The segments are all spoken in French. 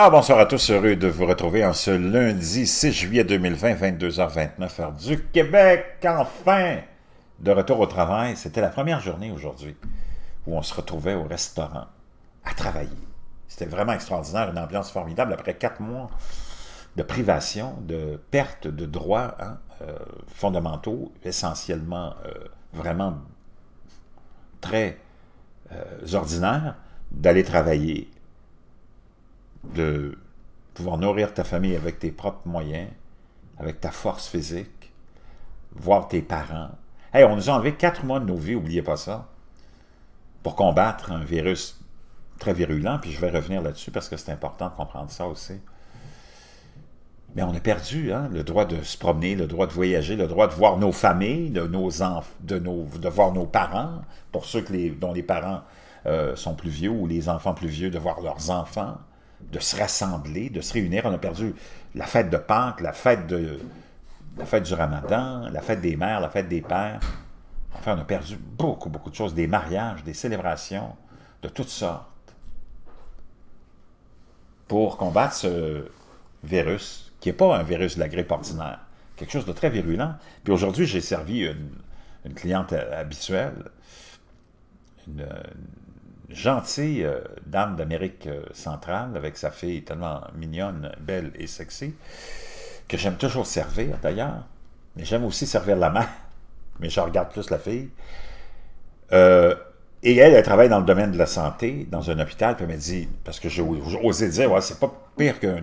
Alors, bonsoir à tous, heureux de vous retrouver en ce lundi 6 juillet 2020, 22h29, heure du Québec, enfin de retour au travail. C'était la première journée aujourd'hui où on se retrouvait au restaurant à travailler. C'était vraiment extraordinaire, une ambiance formidable après quatre mois de privation, de perte de droits hein, euh, fondamentaux, essentiellement euh, vraiment très ordinaire euh, ordinaires, d'aller travailler de pouvoir nourrir ta famille avec tes propres moyens, avec ta force physique, voir tes parents. Hey, on nous a enlevé quatre mois de nos vies, n'oubliez pas ça, pour combattre un virus très virulent, puis je vais revenir là-dessus parce que c'est important de comprendre ça aussi. Mais on a perdu hein, le droit de se promener, le droit de voyager, le droit de voir nos familles, de, nos enfants, de, voir nos parents, pour ceux dont les parents euh, sont plus vieux ou les enfants plus vieux, de voir leurs enfants de se rassembler, de se réunir. On a perdu la fête de Pâques, la fête, de, fête du Ramadan, la fête des mères, la fête des pères. Enfin, on a perdu beaucoup, beaucoup de choses, des mariages, des célébrations de toutes sortes pour combattre ce virus qui n'est pas un virus de la grippe ordinaire, quelque chose de très virulent. Puis aujourd'hui, j'ai servi une, cliente habituelle, une gentille euh, dame d'Amérique euh, centrale avec sa fille tellement mignonne, belle et sexy, que j'aime toujours servir d'ailleurs, mais j'aime aussi servir la main, mais je regarde plus la fille. Euh, et elle, elle travaille dans le domaine de la santé, dans un hôpital, puis elle m'a dit, parce que j'ai osé dire, ouais, c'est pas pire que...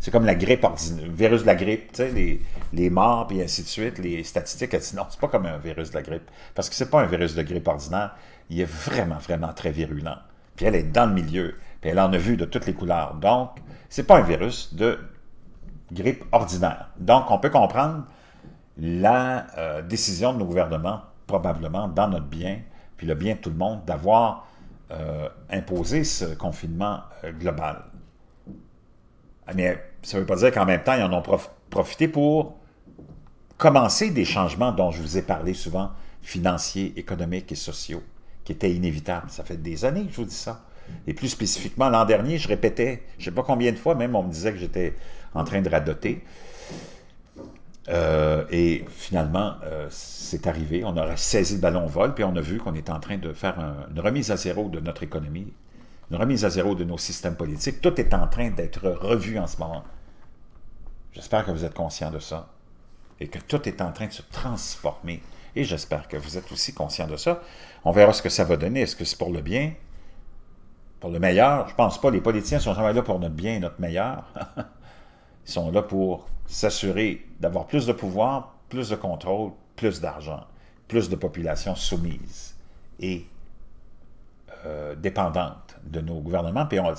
C'est comme la grippe, le virus de la grippe, tu sais, les, morts, puis ainsi de suite, les statistiques. Elle dit, non, c'est pas comme un virus de la grippe, parce que c'est pas un virus de grippe ordinaire. Il est vraiment, vraiment très virulent. Puis elle est dans le milieu, puis elle en a vu de toutes les couleurs. Donc, c'est pas un virus de grippe ordinaire. Donc, on peut comprendre la euh, décision de nos gouvernements, probablement, dans notre bien, puis le bien de tout le monde, d'avoir euh, imposé ce confinement euh, global. Ah, mais ça ne veut pas dire qu'en même temps, ils en ont profité pour commencer des changements dont je vous ai parlé souvent, financiers, économiques et sociaux, qui étaient inévitables. Ça fait des années que je vous dis ça. Et plus spécifiquement, l'an dernier, je répétais, je ne sais pas combien de fois, même on me disait que j'étais en train de radoter, euh, et finalement, euh, c'est arrivé. On a saisi le ballon vol, puis on a vu qu'on est en train de faire une remise à zéro de notre économie, une remise à zéro de nos systèmes politiques. Tout est en train d'être revu en ce moment. J'espère que vous êtes conscient de ça et que tout est en train de se transformer. Et j'espère que vous êtes aussi conscient de ça. On verra ce que ça va donner. Est-ce que c'est pour le bien? Pour le meilleur? Je pense pas. Les politiciens sont jamais là pour notre bien et notre meilleur. Ils sont là pour s'assurer d'avoir plus de pouvoir, plus de contrôle, plus d'argent, plus de population soumise et euh, dépendante de nos gouvernements. Puis on,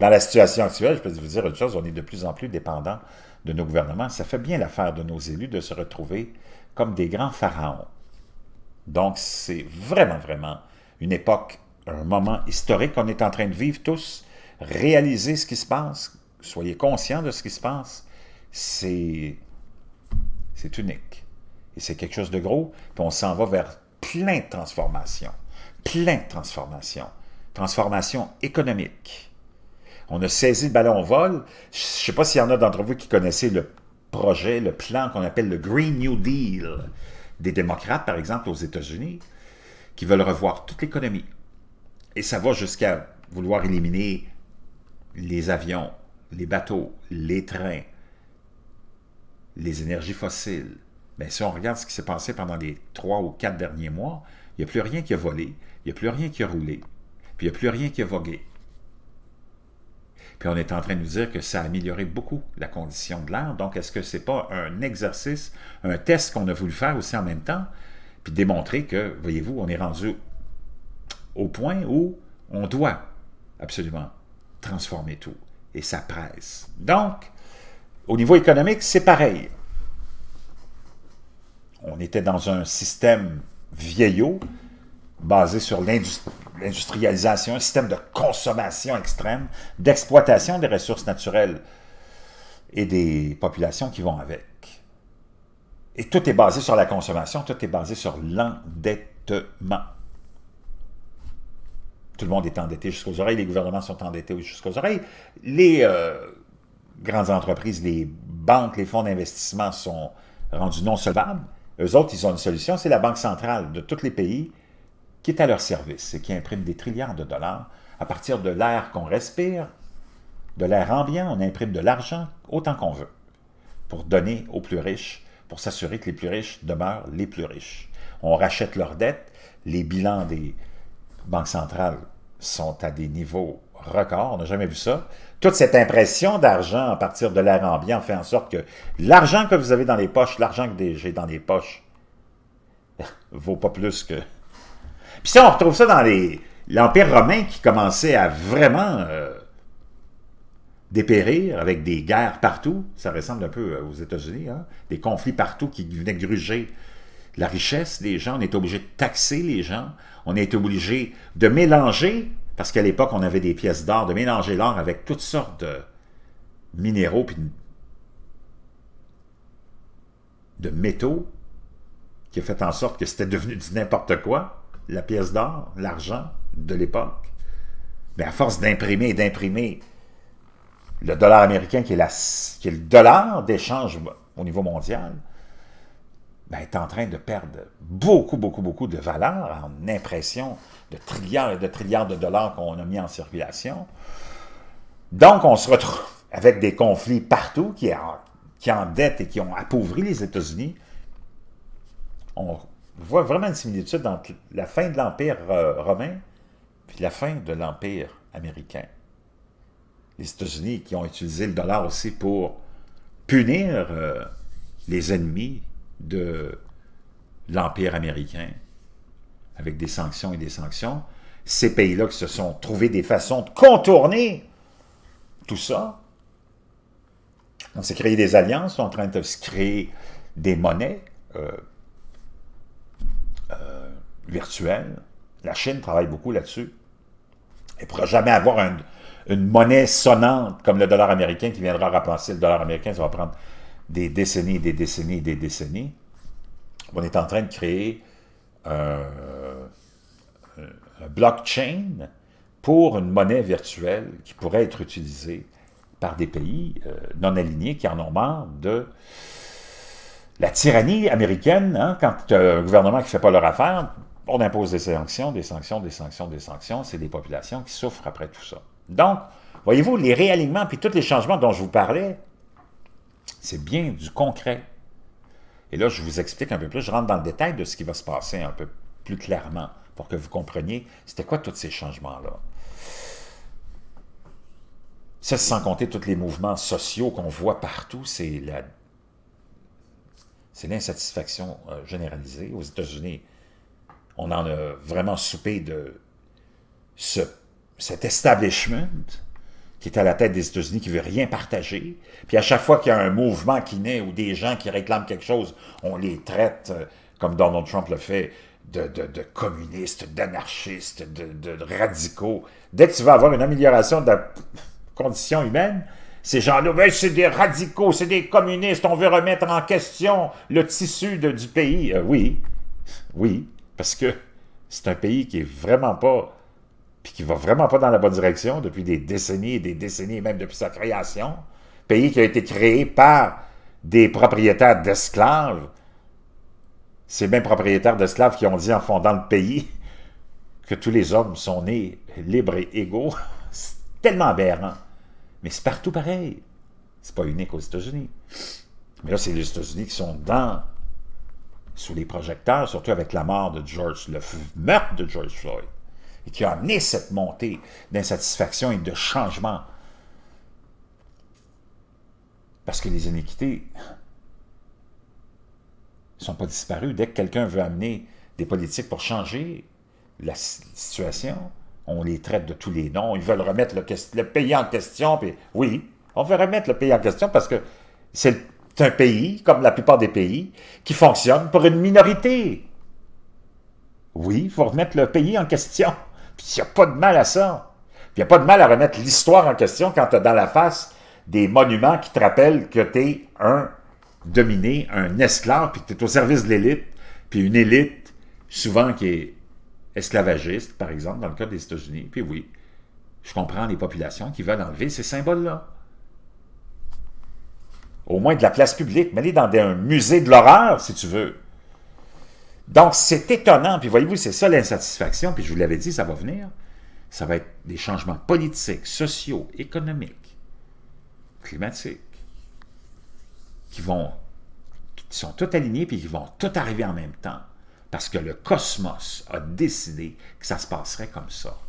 dans la situation actuelle, je peux vous dire une chose, on est de plus en plus dépendant de nos gouvernements. Ça fait bien l'affaire de nos élus de se retrouver comme des grands pharaons. Donc c'est vraiment, vraiment une époque, un moment historique qu'on est en train de vivre tous. Réalisez ce qui se passe, soyez conscients de ce qui se passe, c'est unique. Et c'est quelque chose de gros, puis on s'en va vers plein de transformations. Plein de transformations. Transformations économiques. On a saisi le ballon vol. Je sais pas s'il y en a d'entre vous qui connaissez le projet, le plan qu'on appelle le Green New Deal des démocrates, par exemple, aux États-Unis, qui veulent revoir toute l'économie. Et ça va jusqu'à vouloir éliminer les avions, les bateaux, les trains, les énergies fossiles. Mais si on regarde ce qui s'est passé pendant les trois ou quatre derniers mois, il n'y a plus rien qui a volé, il n'y a plus rien qui a roulé, puis il n'y a plus rien qui a vogué. Puis on est en train de nous dire que ça a amélioré beaucoup la condition de l'air. Donc, est-ce que ce n'est pas un exercice, un test qu'on a voulu faire aussi en même temps, puis démontrer que, voyez-vous, on est rendu au point où on doit absolument transformer tout. Et ça presse. Donc, au niveau économique, c'est pareil. On était dans un système vieillot, basé sur l'industrialisation, un système de consommation extrême, d'exploitation des ressources naturelles et des populations qui vont avec. Et tout est basé sur la consommation, tout est basé sur l'endettement. Tout le monde est endetté jusqu'aux oreilles, les gouvernements sont endettés jusqu'aux oreilles. Les, euh, grandes entreprises, les banques, les fonds d'investissement sont rendus non solvables. Eux autres, ils ont une solution, c'est la Banque centrale de tous les pays qui est à leur service et qui imprime des trillions de dollars à partir de l'air qu'on respire, de l'air ambiant, on imprime de l'argent autant qu'on veut pour donner aux plus riches, pour s'assurer que les plus riches demeurent les plus riches. On rachète leurs dettes, les bilans des banques centrales sont à des niveaux record, on n'a jamais vu ça. Toute cette impression d'argent à partir de l'air ambiant fait en sorte que l'argent que vous avez dans les poches, l'argent que j'ai dans les poches, vaut pas plus que... Puis ça, on retrouve ça dans l'Empire romain qui commençait à vraiment euh, dépérir avec des guerres partout. Ça ressemble un peu euh, aux États-Unis, hein. des conflits partout qui venaient gruger la richesse des gens. On est obligé de taxer les gens. On est obligé de mélanger parce qu'à l'époque, on avait des pièces d'or, de mélanger l'or avec toutes sortes de minéraux puis de métaux qui a fait en sorte que c'était devenu du n'importe quoi, la pièce d'or, l'argent de l'époque. Mais à force d'imprimer et d'imprimer le dollar américain, qui est, qui est le dollar d'échange au niveau mondial, ben, est en train de perdre beaucoup, beaucoup, beaucoup de valeur en impression de trilliards et de trilliards de dollars qu'on a mis en circulation. Donc, on se retrouve avec des conflits partout qui, en, qui endettent et qui ont appauvri les États-Unis. On voit vraiment une similitude entre la fin de l'Empire euh, romain puis la fin de l'Empire américain. Les États-Unis qui ont utilisé le dollar aussi pour punir euh, les ennemis de l'Empire américain, avec des sanctions et des sanctions, ces pays-là qui se sont trouvés des façons de contourner tout ça. On s'est créé des alliances, on est en train de se créer des monnaies euh, euh, virtuelles. La Chine travaille beaucoup là-dessus. Elle ne pourra jamais avoir une monnaie sonnante comme le dollar américain qui viendra remplacer le dollar américain. Ça va prendre des décennies, des décennies, des décennies, on est en train de créer euh, un blockchain pour une monnaie virtuelle qui pourrait être utilisée par des pays euh, non alignés qui en ont marre de la tyrannie américaine. Hein. quand un gouvernement qui ne fait pas leur affaire, on impose des sanctions, des sanctions, des sanctions, des sanctions. C'est des populations qui souffrent après tout ça. Donc, voyez-vous, les réalignements puis tous les changements dont je vous parlais, c'est bien du concret. Et là, je vous explique un peu plus, je rentre dans le détail de ce qui va se passer un peu plus clairement pour que vous compreniez c'était quoi tous ces changements-là. Ça, sans compter tous les mouvements sociaux qu'on voit partout, c'est l'insatisfaction euh, généralisée. Aux États-Unis, on en a vraiment soupé de ce, cet establishment qui est à la tête des États-Unis, qui veut rien partager. Puis à chaque fois qu'il y a un mouvement qui naît ou des gens qui réclament quelque chose, on les traite, euh, comme Donald Trump le fait, de, communistes, d'anarchistes, de, radicaux. Dès que tu vas avoir une amélioration de la condition humaine, ces gens-là, ben, c'est des radicaux, c'est des communistes, on veut remettre en question le tissu du pays. Euh, oui, oui, parce que c'est un pays qui est vraiment pas puis qui va vraiment pas dans la bonne direction depuis des décennies et des décennies, même depuis sa création, pays qui a été créé par des propriétaires d'esclaves, ces mêmes propriétaires d'esclaves qui ont dit en fondant le pays que tous les hommes sont nés libres et égaux, c'est tellement aberrant. Mais c'est partout pareil. C'est pas unique aux États-Unis. Mais là, c'est les États-Unis qui sont dans, sous les projecteurs, surtout avec la mort de George, le meurtre de George Floyd et qui a amené cette montée d'insatisfaction et de changement. Parce que les iniquités ne sont pas disparues. Dès que quelqu'un veut amener des politiques pour changer la situation, on les traite de tous les noms. Ils veulent remettre le, pays en question. Puis, oui, on veut remettre le pays en question parce que c'est un pays, comme la plupart des pays, qui fonctionne pour une minorité. Oui, il faut remettre le pays en question. Puis il n'y a pas de mal à ça. Puis il n'y a pas de mal à remettre l'histoire en question quand tu es dans la face des monuments qui te rappellent que tu es un dominé, un esclave, puis que tu es au service de l'élite, puis une élite souvent qui est esclavagiste, par exemple, dans le cas des États-Unis. Puis oui, je comprends les populations qui veulent enlever ces symboles-là. Au moins de la place publique, mais aller dans un musée de l'horreur, si tu veux. Donc, c'est étonnant. Puis voyez-vous, c'est ça l'insatisfaction. Puis je vous l'avais dit, ça va venir. Ça va être des changements politiques, sociaux, économiques, climatiques, qui vont, qui sont tout alignés puis qui vont tout arriver en même temps. Parce que le cosmos a décidé que ça se passerait comme ça.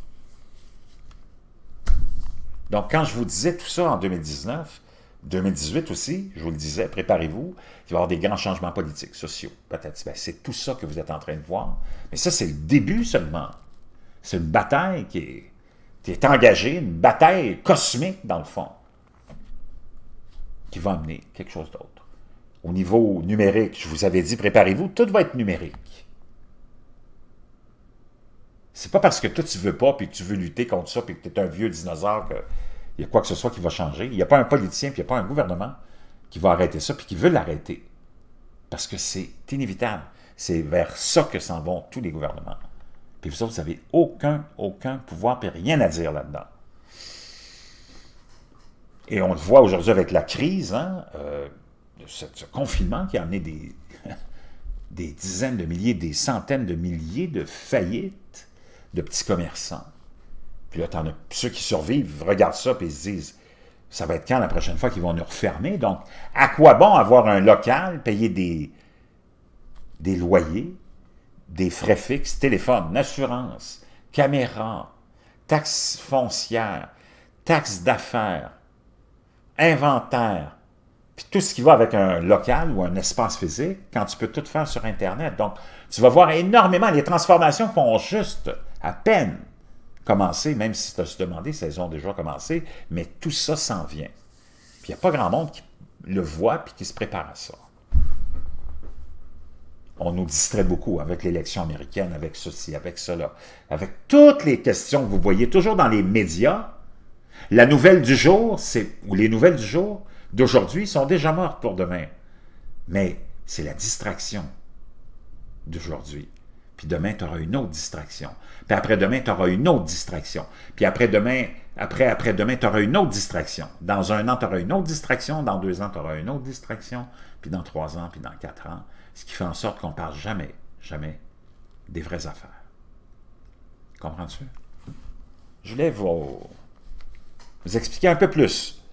Donc, quand je vous disais tout ça en 2019, 2018 aussi, je vous le disais, préparez-vous, il va y avoir des grands changements politiques, sociaux, peut-être. Ben, c'est tout ça que vous êtes en train de voir. Mais ça, c'est le début seulement. C'est une bataille qui est, engagée, une bataille cosmique, dans le fond, qui va amener quelque chose d'autre. Au niveau numérique, je vous avais dit, préparez-vous, tout va être numérique. C'est pas parce que toi, tu veux pas, puis que tu veux lutter contre ça, puis que tu es un vieux dinosaure que il y a quoi que ce soit qui va changer. Il n'y a pas un politicien, puis il n'y a pas un gouvernement qui va arrêter ça, puis qui veut l'arrêter. Parce que c'est inévitable. C'est vers ça que s'en vont tous les gouvernements. Puis vous autres, vous n'avez aucun, aucun pouvoir, puis rien à dire là-dedans. Et on le voit aujourd'hui avec la crise, hein, euh, ce, confinement qui a amené des, des dizaines de milliers, des centaines de milliers de faillites de petits commerçants puis là, ceux qui survivent, regardent ça, puis ils se disent, ça va être quand la prochaine fois qu'ils vont nous refermer? Donc, à quoi bon avoir un local, payer des, des loyers, des frais fixes, téléphone, assurance, caméra, taxes foncières, taxes d'affaires, inventaire, puis tout ce qui va avec un local ou un espace physique, quand tu peux tout faire sur Internet. Donc, tu vas voir énormément les transformations font juste à peine commencé, même si tu as demandé, elles ont déjà commencé, mais tout ça s'en vient. Puis il n'y a pas grand monde qui le voit puis qui se prépare à ça. On nous distrait beaucoup avec l'élection américaine, avec ceci, avec cela, avec toutes les questions que vous voyez toujours dans les médias. La nouvelle du jour, c'est ou les nouvelles du jour d'aujourd'hui sont déjà mortes pour demain. Mais c'est la distraction d'aujourd'hui puis demain, tu auras une autre distraction. Puis après-demain, tu auras une autre distraction. Puis après-demain, après, après-demain, tu auras une autre distraction. Dans un an, tu auras une autre distraction. Dans deux ans, tu auras une autre distraction. Puis dans trois ans, puis dans quatre ans. Ce qui fait en sorte qu'on ne parle jamais, jamais des vraies affaires. Comprends-tu? Je voulais vous, vous expliquer un peu plus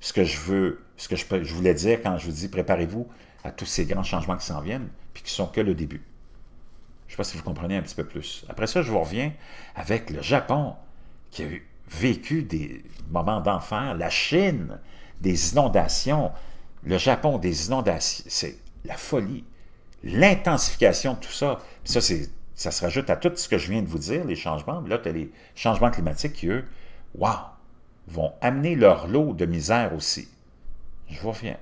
ce que je veux, ce que je, je voulais dire quand je vous dis préparez-vous à tous ces grands changements qui s'en viennent, puis qui sont que le début. Je ne sais pas si vous comprenez un petit peu plus. Après ça, je vous reviens avec le Japon, qui a vécu des moments d'enfer, la Chine, des inondations, le Japon, des inondations. C'est la folie, l'intensification de tout ça. ça, ça se rajoute à tout ce que je viens de vous dire, les changements. Là, tu as les changements climatiques qui, eux, wow, vont amener leur lot de misère aussi. Je vous reviens.